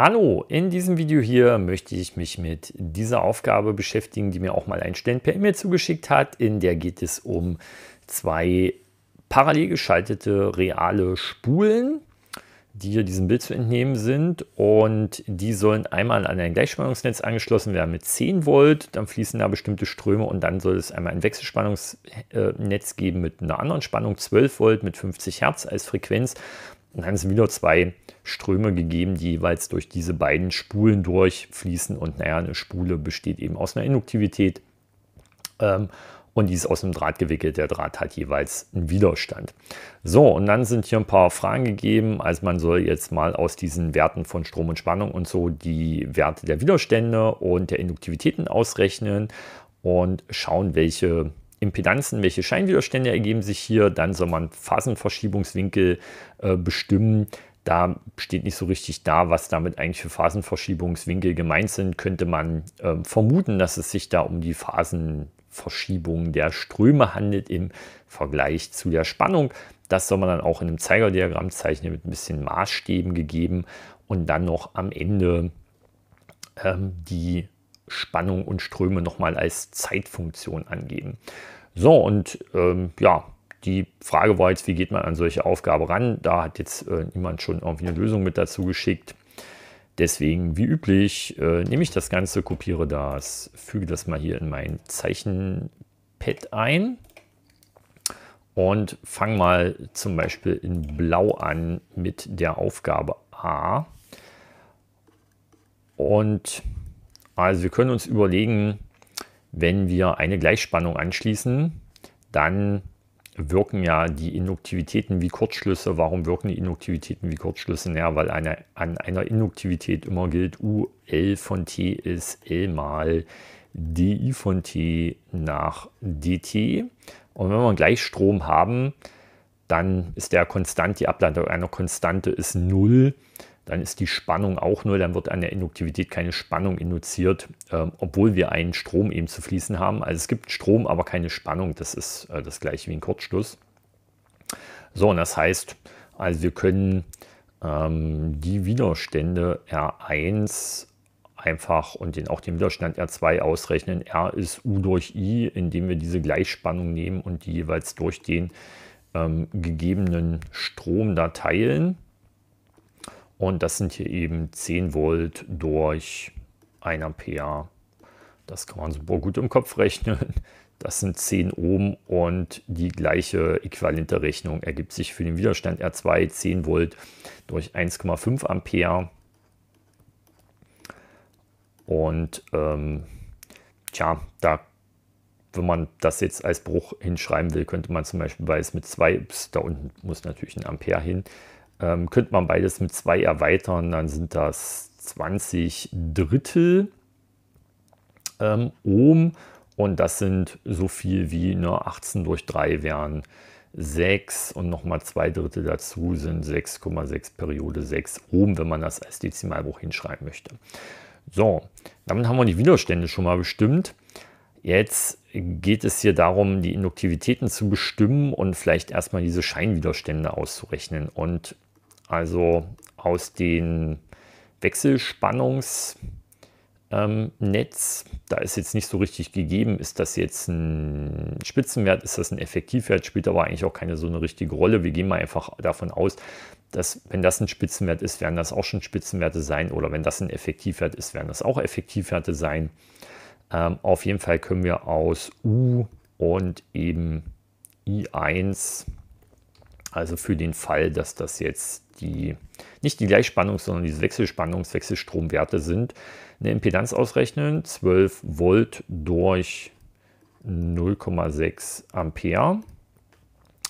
Hallo, in diesem Video hier möchte ich mich mit dieser Aufgabe beschäftigen, die mir auch mal ein Student per E-Mail zugeschickt hat. In der geht es um zwei parallel geschaltete reale Spulen, die hier diesem Bild zu entnehmen sind. Und die sollen einmal an ein Gleichspannungsnetz angeschlossen werden mit 10 Volt. Dann fließen da bestimmte Ströme und dann soll es einmal ein Wechselspannungsnetz geben mit einer anderen Spannung, 12 Volt mit 50 Hertz als Frequenz. Und dann sind wieder zwei Ströme gegeben, die jeweils durch diese beiden Spulen durchfließen. Und naja, eine Spule besteht eben aus einer Induktivität ähm, und die ist aus einem Draht gewickelt. Der Draht hat jeweils einen Widerstand. So, und dann sind hier ein paar Fragen gegeben. Also man soll jetzt mal aus diesen Werten von Strom und Spannung und so die Werte der Widerstände und der Induktivitäten ausrechnen und schauen, welche Impedanzen, welche Scheinwiderstände ergeben sich hier, dann soll man Phasenverschiebungswinkel äh, bestimmen, da steht nicht so richtig da, was damit eigentlich für Phasenverschiebungswinkel gemeint sind, könnte man äh, vermuten, dass es sich da um die Phasenverschiebung der Ströme handelt im Vergleich zu der Spannung. Das soll man dann auch in einem Zeigerdiagramm zeichnen mit ein bisschen Maßstäben gegeben und dann noch am Ende ähm, die Spannung und Ströme nochmal als Zeitfunktion angeben. So, und ähm, ja, die Frage war jetzt, wie geht man an solche Aufgabe ran? Da hat jetzt äh, niemand schon irgendwie eine Lösung mit dazu geschickt. Deswegen, wie üblich, äh, nehme ich das Ganze, kopiere das, füge das mal hier in mein Zeichenpad ein und fange mal zum Beispiel in Blau an mit der Aufgabe A. Und also wir können uns überlegen, wenn wir eine Gleichspannung anschließen, dann wirken ja die Induktivitäten wie Kurzschlüsse. Warum wirken die Induktivitäten wie Kurzschlüsse? Naja, weil eine, an einer Induktivität immer gilt, UL von T ist L mal DI von T nach DT. Und wenn wir einen Gleichstrom haben, dann ist der konstant, die Ableitung einer Konstante ist 0 dann ist die Spannung auch null, dann wird an der Induktivität keine Spannung induziert, ähm, obwohl wir einen Strom eben zu fließen haben. Also es gibt Strom, aber keine Spannung. Das ist äh, das gleiche wie ein Kurzschluss. So, und das heißt, also wir können ähm, die Widerstände R1 einfach und den, auch den Widerstand R2 ausrechnen. R ist U durch I, indem wir diese Gleichspannung nehmen und die jeweils durch den ähm, gegebenen Strom da teilen. Und das sind hier eben 10 Volt durch 1 Ampere. Das kann man super gut im Kopf rechnen. Das sind 10 Ohm und die gleiche äquivalente Rechnung ergibt sich für den Widerstand R2 10 Volt durch 1,5 Ampere. Und ähm, tja, da, wenn man das jetzt als Bruch hinschreiben will, könnte man zum Beispiel, weil es mit 2, ups, da unten muss natürlich ein Ampere hin, ähm, könnte man beides mit 2 erweitern, dann sind das 20 Drittel ähm, Ohm und das sind so viel wie ne, 18 durch 3 wären 6 und nochmal 2 Drittel dazu sind 6,6 Periode 6 Ohm, wenn man das als Dezimalbruch hinschreiben möchte. So, damit haben wir die Widerstände schon mal bestimmt. Jetzt geht es hier darum, die Induktivitäten zu bestimmen und vielleicht erstmal diese Scheinwiderstände auszurechnen. Und also aus dem Wechselspannungsnetz, ähm, da ist jetzt nicht so richtig gegeben, ist das jetzt ein Spitzenwert, ist das ein Effektivwert, spielt aber eigentlich auch keine so eine richtige Rolle. Wir gehen mal einfach davon aus, dass wenn das ein Spitzenwert ist, werden das auch schon Spitzenwerte sein oder wenn das ein Effektivwert ist, werden das auch Effektivwerte sein. Ähm, auf jeden Fall können wir aus U und eben I1 also für den Fall, dass das jetzt die, nicht die Gleichspannung, sondern diese Wechselspannungs-, Wechselstromwerte sind, eine Impedanz ausrechnen, 12 Volt durch 0,6 Ampere.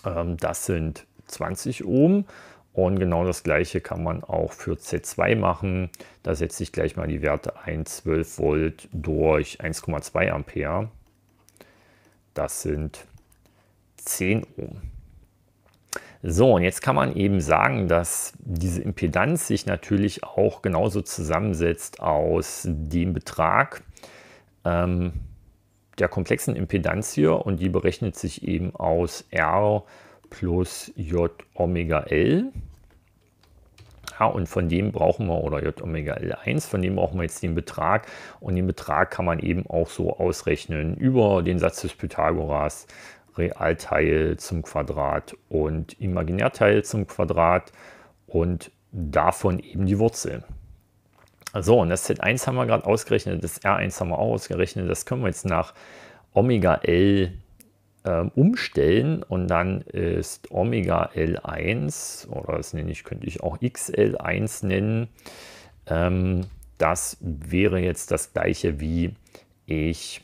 Ähm, das sind 20 Ohm. Und genau das gleiche kann man auch für C2 machen. Da setze ich gleich mal die Werte ein, 12 Volt durch 1,2 Ampere. Das sind 10 Ohm. So, und jetzt kann man eben sagen, dass diese Impedanz sich natürlich auch genauso zusammensetzt aus dem Betrag ähm, der komplexen Impedanz hier und die berechnet sich eben aus R plus J Omega L. Ja, und von dem brauchen wir, oder J Omega L1, von dem brauchen wir jetzt den Betrag und den Betrag kann man eben auch so ausrechnen über den Satz des Pythagoras Realteil zum Quadrat und Imaginärteil zum Quadrat und davon eben die Wurzel. So, und das Z1 haben wir gerade ausgerechnet, das R1 haben wir auch ausgerechnet, das können wir jetzt nach Omega L äh, umstellen und dann ist Omega L1 oder das nenne ich, könnte ich auch XL1 nennen. Ähm, das wäre jetzt das gleiche wie ich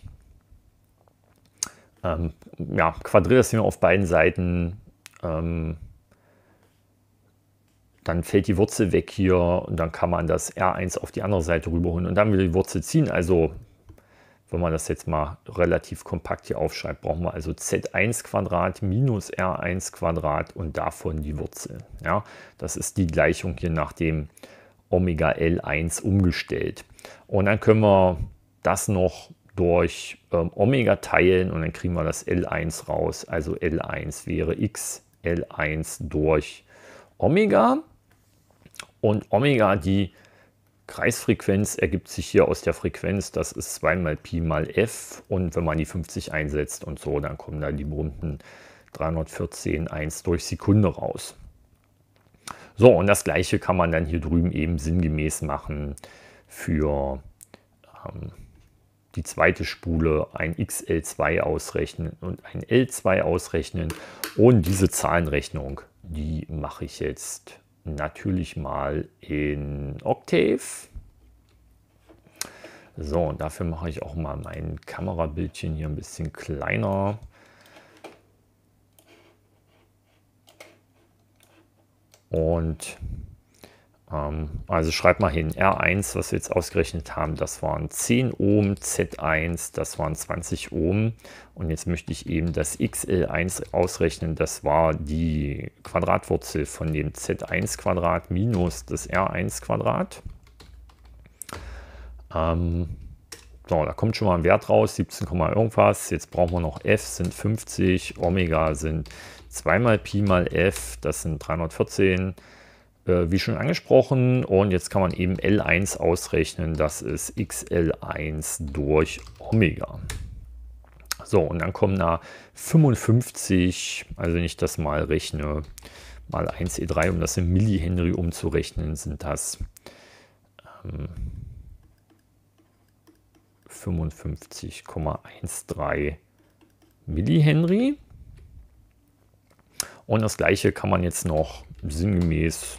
ähm, ja, quadriert das Thema auf beiden Seiten. Ähm, dann fällt die Wurzel weg hier und dann kann man das R1 auf die andere Seite rüberholen und dann wieder die Wurzel ziehen. Also, wenn man das jetzt mal relativ kompakt hier aufschreibt, brauchen wir also Z1 Quadrat minus R1 Quadrat und davon die Wurzel. Ja, das ist die Gleichung hier nach dem Omega L1 umgestellt. Und dann können wir das noch durch ähm, Omega teilen und dann kriegen wir das L1 raus. Also L1 wäre x L1 durch Omega. Und Omega, die Kreisfrequenz, ergibt sich hier aus der Frequenz. Das ist 2 mal Pi mal f. Und wenn man die 50 einsetzt und so, dann kommen da die berühmten 314 1 durch Sekunde raus. So, und das gleiche kann man dann hier drüben eben sinngemäß machen für ähm, die zweite Spule ein XL2 ausrechnen und ein L2 ausrechnen. Und diese Zahlenrechnung, die mache ich jetzt natürlich mal in Octave. So, und dafür mache ich auch mal mein Kamerabildchen hier ein bisschen kleiner. Und ähm, also schreib mal hin, R1, was wir jetzt ausgerechnet haben, das waren 10 Ohm, Z1, das waren 20 Ohm. Und jetzt möchte ich eben das XL1 ausrechnen, das war die Quadratwurzel von dem Z1 Quadrat minus das R1 Quadrat. Ähm, so, da kommt schon mal ein Wert raus, 17, irgendwas. Jetzt brauchen wir noch F, sind 50, Omega sind 2 mal Pi mal F, das sind 314. Äh, wie schon angesprochen. Und jetzt kann man eben L1 ausrechnen. Das ist XL1 durch Omega. So, und dann kommen da 55, also wenn ich das mal rechne, mal 1E3, e um das in Millihenry umzurechnen, sind das ähm, 55,13 Millihenry. Und das gleiche kann man jetzt noch sinngemäß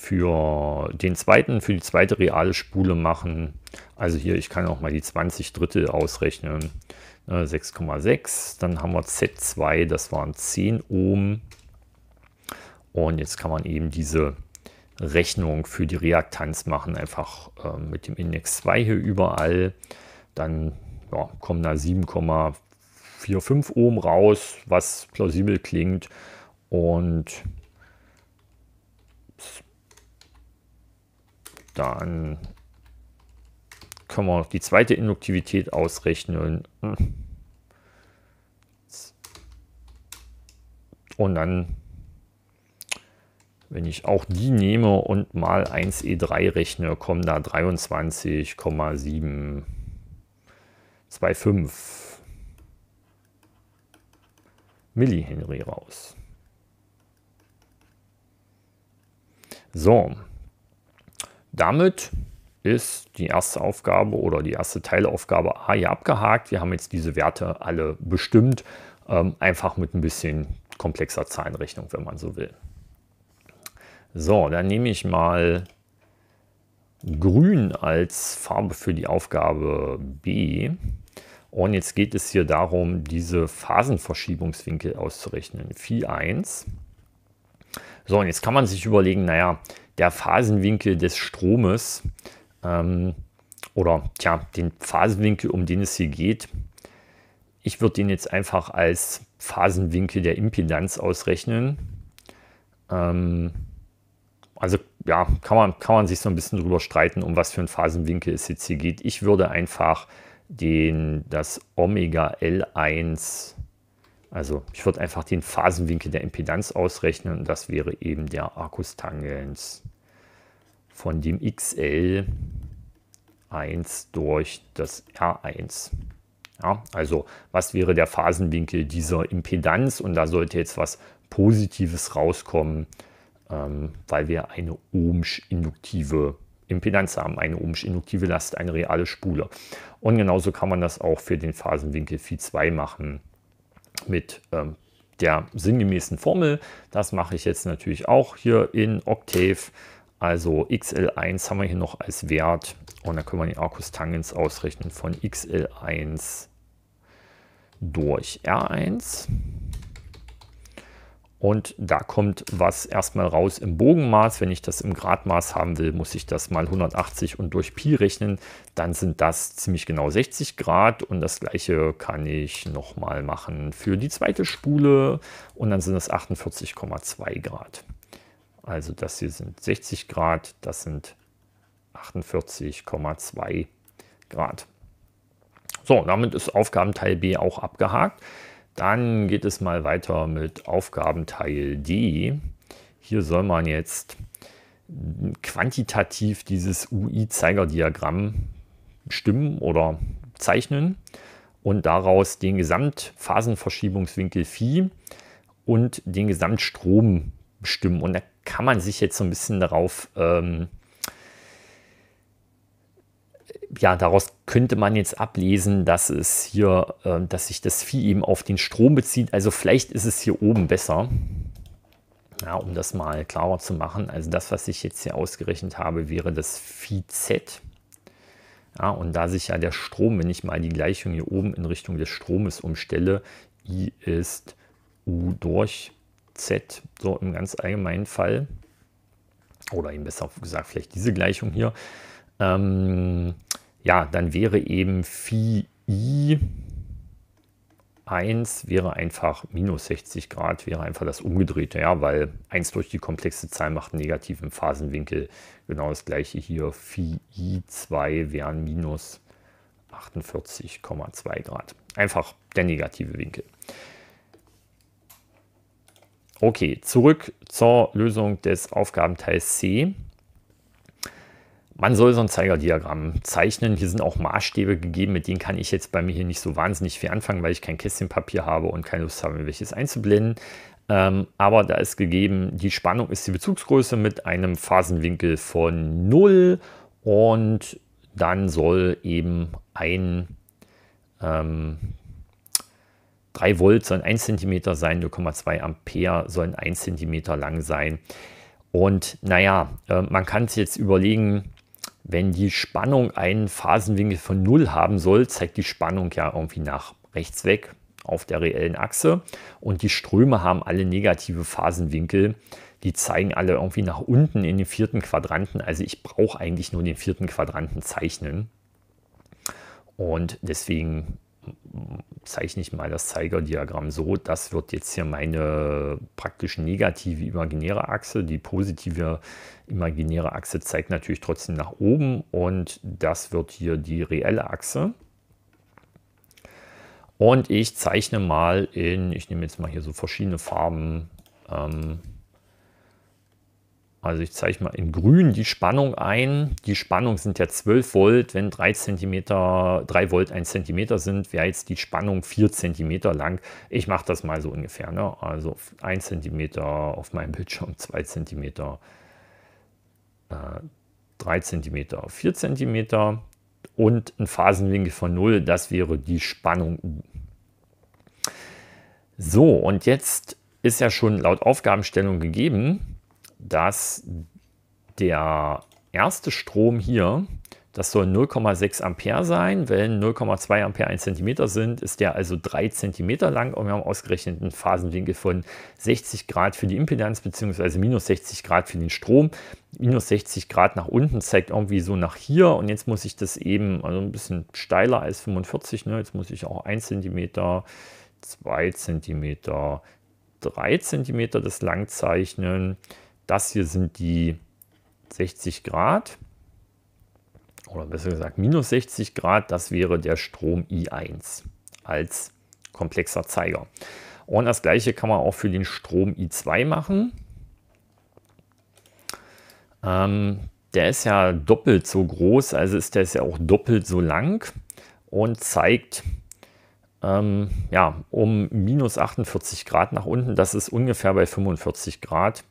für den zweiten, für die zweite reale Spule machen. Also hier, ich kann auch mal die 20 Drittel ausrechnen. 6,6. Äh, dann haben wir Z2, das waren 10 Ohm. Und jetzt kann man eben diese Rechnung für die Reaktanz machen, einfach äh, mit dem Index 2 hier überall. Dann ja, kommen da 7,45 Ohm raus, was plausibel klingt. Und Dann können wir die zweite Induktivität ausrechnen. Hm. Und dann, wenn ich auch die nehme und mal 1e3 e rechne, kommen da 23,725 Millihenry raus. So, damit ist die erste Aufgabe oder die erste Teilaufgabe A hier abgehakt. Wir haben jetzt diese Werte alle bestimmt, ähm, einfach mit ein bisschen komplexer Zahlenrechnung, wenn man so will. So, dann nehme ich mal grün als Farbe für die Aufgabe B. Und jetzt geht es hier darum, diese Phasenverschiebungswinkel auszurechnen, Phi 1. So, und jetzt kann man sich überlegen, naja, der Phasenwinkel des Stromes ähm, oder tja, den Phasenwinkel, um den es hier geht. Ich würde den jetzt einfach als Phasenwinkel der Impedanz ausrechnen. Ähm, also ja, kann man, kann man sich so ein bisschen drüber streiten, um was für einen Phasenwinkel es jetzt hier geht. Ich würde einfach den, das Omega L1 also ich würde einfach den Phasenwinkel der Impedanz ausrechnen und das wäre eben der Arkustangens von dem XL 1 durch das R1. Ja, also was wäre der Phasenwinkel dieser Impedanz? Und da sollte jetzt was Positives rauskommen, ähm, weil wir eine Ohmsch-induktive Impedanz haben, eine Ohmsch-induktive Last, eine reale Spule. Und genauso kann man das auch für den Phasenwinkel Phi 2 machen mit ähm, der sinngemäßen Formel. Das mache ich jetzt natürlich auch hier in Octave. Also XL1 haben wir hier noch als Wert und dann können wir den Arcus Tangens ausrechnen von XL1 durch R1. Und da kommt was erstmal raus im Bogenmaß. Wenn ich das im Gradmaß haben will, muss ich das mal 180 und durch Pi rechnen. Dann sind das ziemlich genau 60 Grad. Und das gleiche kann ich nochmal machen für die zweite Spule. Und dann sind das 48,2 Grad. Also das hier sind 60 Grad, das sind 48,2 Grad. So, damit ist Aufgabenteil B auch abgehakt. Dann geht es mal weiter mit Aufgabenteil D. Hier soll man jetzt quantitativ dieses UI-Zeigerdiagramm stimmen oder zeichnen und daraus den Gesamtphasenverschiebungswinkel Phi und den Gesamtstrom bestimmen. Und da kann man sich jetzt so ein bisschen darauf ähm, ja, daraus könnte man jetzt ablesen, dass es hier, äh, dass sich das Vieh eben auf den Strom bezieht. Also vielleicht ist es hier oben besser. Ja, um das mal klarer zu machen. Also das, was ich jetzt hier ausgerechnet habe, wäre das Vieh Z. Ja, und da sich ja der Strom, wenn ich mal die Gleichung hier oben in Richtung des Stromes umstelle, I ist U durch Z, so im ganz allgemeinen Fall, oder eben besser gesagt vielleicht diese Gleichung hier, ähm, ja, dann wäre eben Phi i 1 wäre einfach minus 60 Grad, wäre einfach das Umgedrehte, ja, weil 1 durch die komplexe Zahl macht einen negativen Phasenwinkel. Genau das gleiche hier, Phi i2 wären minus 48,2 Grad. Einfach der negative Winkel. Okay, zurück zur Lösung des Aufgabenteils C man soll so ein Zeigerdiagramm zeichnen. Hier sind auch Maßstäbe gegeben, mit denen kann ich jetzt bei mir hier nicht so wahnsinnig viel anfangen, weil ich kein Kästchenpapier habe und keine Lust habe, mir welches einzublenden. Ähm, aber da ist gegeben, die Spannung ist die Bezugsgröße mit einem Phasenwinkel von 0 und dann soll eben ein ähm, 3 Volt sollen 1 cm sein, 0,2 Ampere sollen 1 cm lang sein. Und naja, äh, man kann sich jetzt überlegen, wenn die Spannung einen Phasenwinkel von 0 haben soll, zeigt die Spannung ja irgendwie nach rechts weg auf der reellen Achse. Und die Ströme haben alle negative Phasenwinkel. Die zeigen alle irgendwie nach unten in den vierten Quadranten. Also ich brauche eigentlich nur den vierten Quadranten zeichnen. Und deswegen zeichne ich mal das Zeigerdiagramm so, das wird jetzt hier meine praktisch negative imaginäre Achse. Die positive imaginäre Achse zeigt natürlich trotzdem nach oben und das wird hier die reelle Achse. Und ich zeichne mal in, ich nehme jetzt mal hier so verschiedene Farben, ähm, also ich zeige mal in grün die Spannung ein. Die Spannung sind ja 12 Volt. Wenn 3 cm, 3 Volt 1 cm sind, wäre jetzt die Spannung 4 cm lang. Ich mache das mal so ungefähr. Ne? Also 1 cm auf meinem Bildschirm, 2 cm, äh, 3 cm, 4 cm und ein Phasenwinkel von 0. Das wäre die Spannung U. So, und jetzt ist ja schon laut Aufgabenstellung gegeben, dass der erste Strom hier, das soll 0,6 Ampere sein. Wenn 0,2 Ampere 1 cm sind, ist der also 3 cm lang und wir haben ausgerechnet einen Phasenwinkel von 60 Grad für die Impedanz bzw. minus 60 Grad für den Strom. Minus 60 Grad nach unten zeigt irgendwie so nach hier und jetzt muss ich das eben, also ein bisschen steiler als 45, ne? jetzt muss ich auch 1 cm, 2 cm, 3 cm das lang zeichnen. Das hier sind die 60 Grad oder besser gesagt minus 60 Grad, das wäre der Strom I1 als komplexer Zeiger. Und das gleiche kann man auch für den Strom I2 machen. Ähm, der ist ja doppelt so groß, also ist der ist ja auch doppelt so lang und zeigt ähm, ja, um minus 48 Grad nach unten. Das ist ungefähr bei 45 Grad.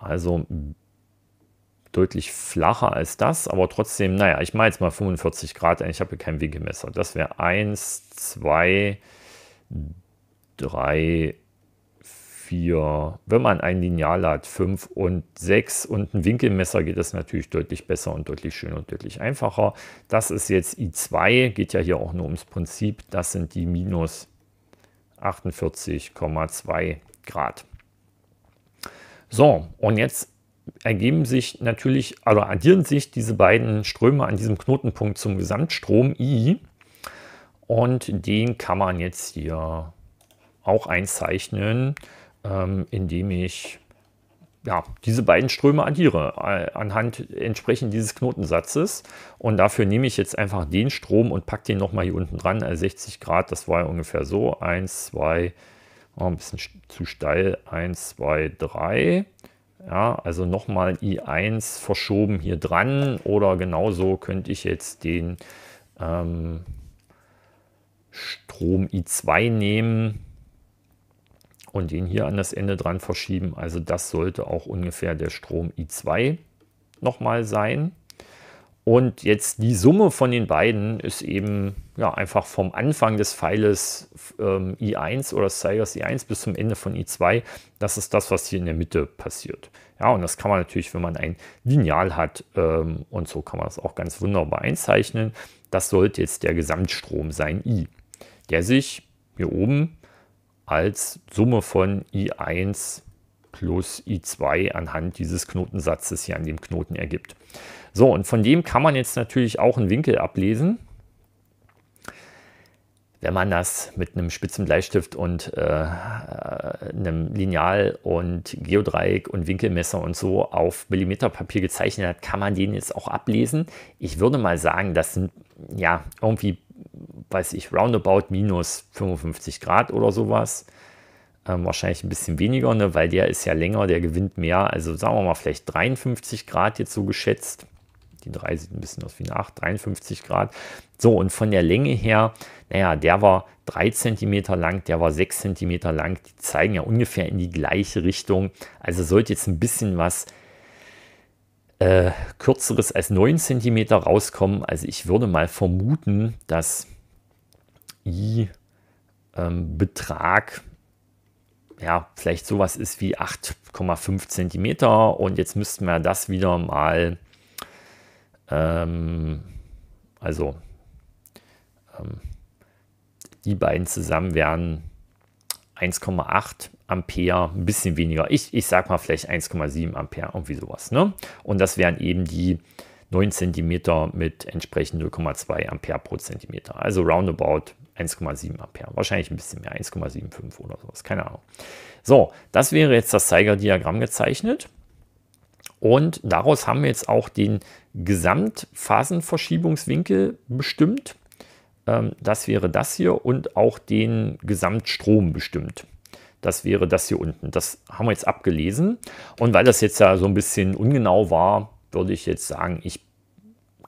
Also deutlich flacher als das, aber trotzdem, naja, ich mache jetzt mal 45 Grad ein. Ich habe hier kein Winkelmesser. Das wäre 1, 2, 3, 4. Wenn man ein Lineal hat, 5 und 6 und ein Winkelmesser geht das natürlich deutlich besser und deutlich schöner und deutlich einfacher. Das ist jetzt I2, geht ja hier auch nur ums Prinzip. Das sind die minus 48,2 Grad. So, und jetzt ergeben sich natürlich, also addieren sich diese beiden Ströme an diesem Knotenpunkt zum Gesamtstrom I. Und den kann man jetzt hier auch einzeichnen, ähm, indem ich ja, diese beiden Ströme addiere äh, anhand entsprechend dieses Knotensatzes. Und dafür nehme ich jetzt einfach den Strom und packe den nochmal hier unten dran. Also äh, 60 Grad, das war ja ungefähr so. 1, 2, 3. Oh, ein bisschen zu steil. 1, 2, 3. Ja, also nochmal I1 verschoben hier dran oder genauso könnte ich jetzt den ähm, Strom I2 nehmen und den hier an das Ende dran verschieben. Also das sollte auch ungefähr der Strom I2 nochmal sein. Und jetzt die Summe von den beiden ist eben ja, einfach vom Anfang des Pfeiles ähm, I1 oder Cyrus I1 bis zum Ende von I2. Das ist das, was hier in der Mitte passiert. Ja, und das kann man natürlich, wenn man ein Lineal hat, ähm, und so kann man das auch ganz wunderbar einzeichnen. Das sollte jetzt der Gesamtstrom sein, I, der sich hier oben als Summe von I1 plus I2 anhand dieses Knotensatzes hier an dem Knoten ergibt. So, und von dem kann man jetzt natürlich auch einen Winkel ablesen, wenn man das mit einem spitzen Bleistift und äh, äh, einem Lineal und Geodreieck und Winkelmesser und so auf Millimeterpapier gezeichnet hat, kann man den jetzt auch ablesen. Ich würde mal sagen, das sind ja irgendwie, weiß ich, roundabout minus 55 Grad oder sowas. Ähm, wahrscheinlich ein bisschen weniger, ne, weil der ist ja länger, der gewinnt mehr. Also sagen wir mal vielleicht 53 Grad jetzt so geschätzt. Die 3 sieht ein bisschen aus wie eine 8, 53 Grad. So, und von der Länge her, naja, der war 3 cm lang, der war 6 cm lang. Die zeigen ja ungefähr in die gleiche Richtung. Also sollte jetzt ein bisschen was äh, kürzeres als 9 cm rauskommen. Also ich würde mal vermuten, dass i ähm, Betrag ja, vielleicht sowas ist wie 8,5 cm und jetzt müssten wir das wieder mal, ähm, also ähm, die beiden zusammen wären 1,8 Ampere, ein bisschen weniger. Ich, ich sag mal vielleicht 1,7 Ampere, irgendwie sowas. Ne? Und das wären eben die 9 cm mit entsprechend 0,2 Ampere pro Zentimeter. Also roundabout 1,7 Ampere. Wahrscheinlich ein bisschen mehr, 1,75 oder sowas, keine Ahnung. So, das wäre jetzt das Zeigerdiagramm gezeichnet. Und daraus haben wir jetzt auch den Gesamtphasenverschiebungswinkel bestimmt. Ähm, das wäre das hier und auch den Gesamtstrom bestimmt. Das wäre das hier unten. Das haben wir jetzt abgelesen. Und weil das jetzt ja so ein bisschen ungenau war, würde ich jetzt sagen, ich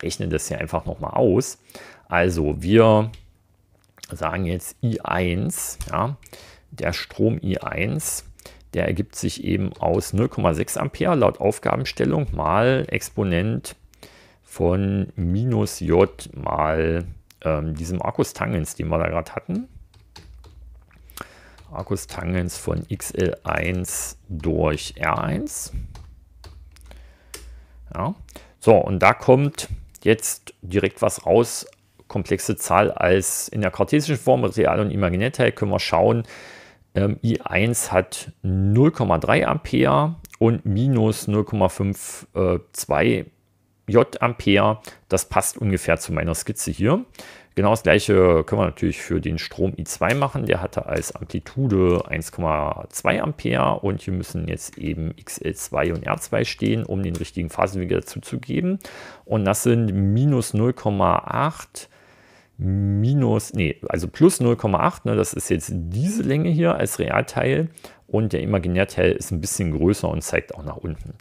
rechne das hier einfach nochmal aus. Also wir sagen jetzt I1, ja, der Strom I1, der ergibt sich eben aus 0,6 Ampere laut Aufgabenstellung mal Exponent von minus J mal ähm, diesem Arcus Tangens, den wir da gerade hatten. Arcus Tangens von XL1 durch R1. Ja. So, und da kommt jetzt direkt was raus komplexe Zahl als in der kartesischen Form, real und imaginärteil, können wir schauen, ähm, I1 hat 0,3 Ampere und minus 0,52 äh, J Ampere. Das passt ungefähr zu meiner Skizze hier. Genau das gleiche können wir natürlich für den Strom I2 machen. Der hatte als Amplitude 1,2 Ampere und hier müssen jetzt eben XL2 und R2 stehen, um den richtigen Phasenwinkel dazu zu geben. Und das sind minus 0,8 minus, nee, also plus 0,8, ne, das ist jetzt diese Länge hier als Realteil und der Imaginärteil ist ein bisschen größer und zeigt auch nach unten.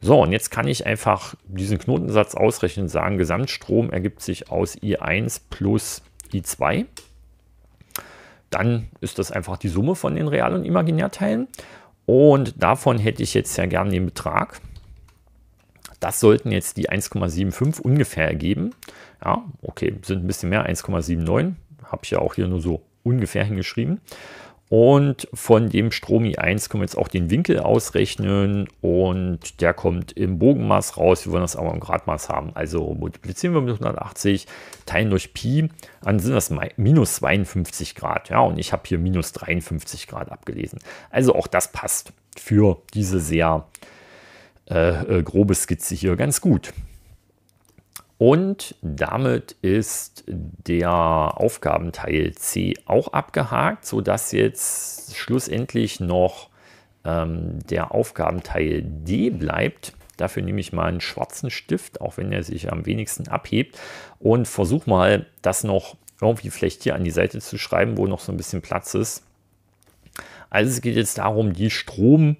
So, und jetzt kann ich einfach diesen Knotensatz ausrechnen und sagen, Gesamtstrom ergibt sich aus I1 plus I2. Dann ist das einfach die Summe von den Real- und Imaginärteilen. Und davon hätte ich jetzt ja gerne den Betrag. Das sollten jetzt die 1,75 ungefähr ergeben. Ja, okay, sind ein bisschen mehr, 1,79. Habe ich ja auch hier nur so ungefähr hingeschrieben. Und von dem Strom i 1 können wir jetzt auch den Winkel ausrechnen und der kommt im Bogenmaß raus. Wir wollen das aber im Gradmaß haben. Also multiplizieren wir mit 180, teilen durch Pi, dann sind das minus 52 Grad. Ja, und ich habe hier minus 53 Grad abgelesen. Also auch das passt für diese sehr äh, äh, grobe Skizze hier ganz gut. Und damit ist der Aufgabenteil C auch abgehakt, sodass jetzt schlussendlich noch ähm, der Aufgabenteil D bleibt. Dafür nehme ich mal einen schwarzen Stift, auch wenn er sich am wenigsten abhebt und versuche mal, das noch irgendwie vielleicht hier an die Seite zu schreiben, wo noch so ein bisschen Platz ist. Also es geht jetzt darum, die Strom-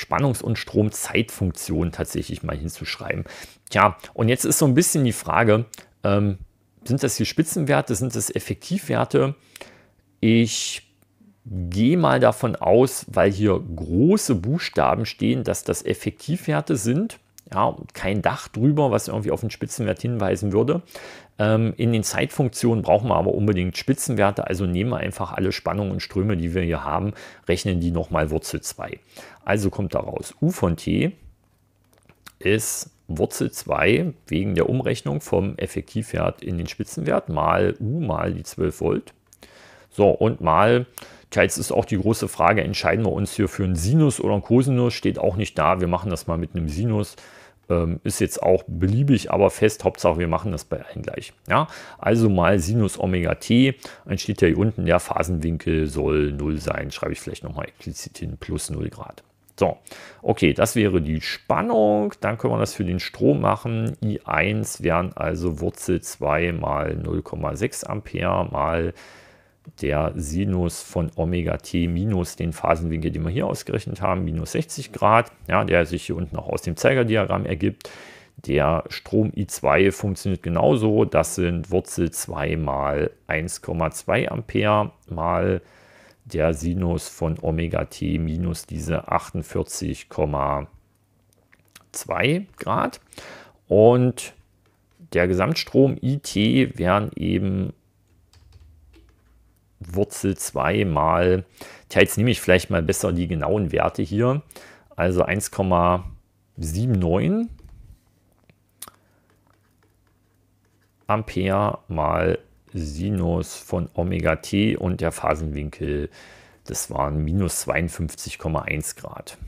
Spannungs- und Stromzeitfunktion tatsächlich mal hinzuschreiben. Tja, und jetzt ist so ein bisschen die Frage, ähm, sind das hier Spitzenwerte, sind das Effektivwerte? Ich gehe mal davon aus, weil hier große Buchstaben stehen, dass das Effektivwerte sind ja, kein Dach drüber, was irgendwie auf den Spitzenwert hinweisen würde. Ähm, in den Zeitfunktionen brauchen wir aber unbedingt Spitzenwerte, also nehmen wir einfach alle Spannungen und Ströme, die wir hier haben, rechnen die nochmal Wurzel 2. Also kommt daraus U von t ist Wurzel 2 wegen der Umrechnung vom Effektivwert in den Spitzenwert mal U mal die 12 Volt. So, und mal, tja, jetzt ist auch die große Frage, entscheiden wir uns hier für einen Sinus oder einen Cosinus, steht auch nicht da, wir machen das mal mit einem Sinus. Ähm, ist jetzt auch beliebig, aber fest. Hauptsache, wir machen das bei allen gleich. Ja? Also mal Sinus Omega t. Dann steht ja hier unten, der Phasenwinkel soll 0 sein. Schreibe ich vielleicht nochmal explizit hin, plus 0 Grad. So, okay, das wäre die Spannung. Dann können wir das für den Strom machen. I1 wären also Wurzel 2 mal 0,6 Ampere mal der Sinus von Omega t minus den Phasenwinkel, den wir hier ausgerechnet haben, minus 60 Grad, ja, der sich hier unten auch aus dem Zeigerdiagramm ergibt. Der Strom I2 funktioniert genauso. Das sind Wurzel 2 mal 1,2 Ampere mal der Sinus von Omega t minus diese 48,2 Grad. Und der Gesamtstrom IT wären eben Wurzel 2 mal, tja, jetzt nehme ich vielleicht mal besser die genauen Werte hier, also 1,79 Ampere mal Sinus von Omega t und der Phasenwinkel, das waren minus 52,1 Grad.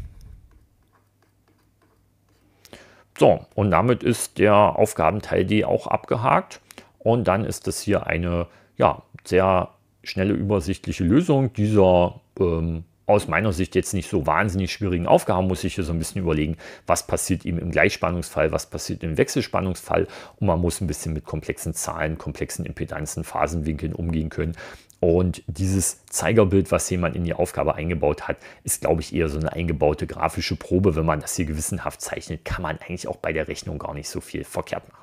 So, und damit ist der Aufgabenteil D auch abgehakt. Und dann ist das hier eine ja, sehr schnelle, übersichtliche Lösung dieser ähm, aus meiner Sicht jetzt nicht so wahnsinnig schwierigen Aufgaben muss ich hier so ein bisschen überlegen, was passiert eben im Gleichspannungsfall, was passiert im Wechselspannungsfall und man muss ein bisschen mit komplexen Zahlen, komplexen Impedanzen, Phasenwinkeln umgehen können. Und dieses Zeigerbild, was jemand in die Aufgabe eingebaut hat, ist, glaube ich, eher so eine eingebaute grafische Probe. Wenn man das hier gewissenhaft zeichnet, kann man eigentlich auch bei der Rechnung gar nicht so viel verkehrt machen.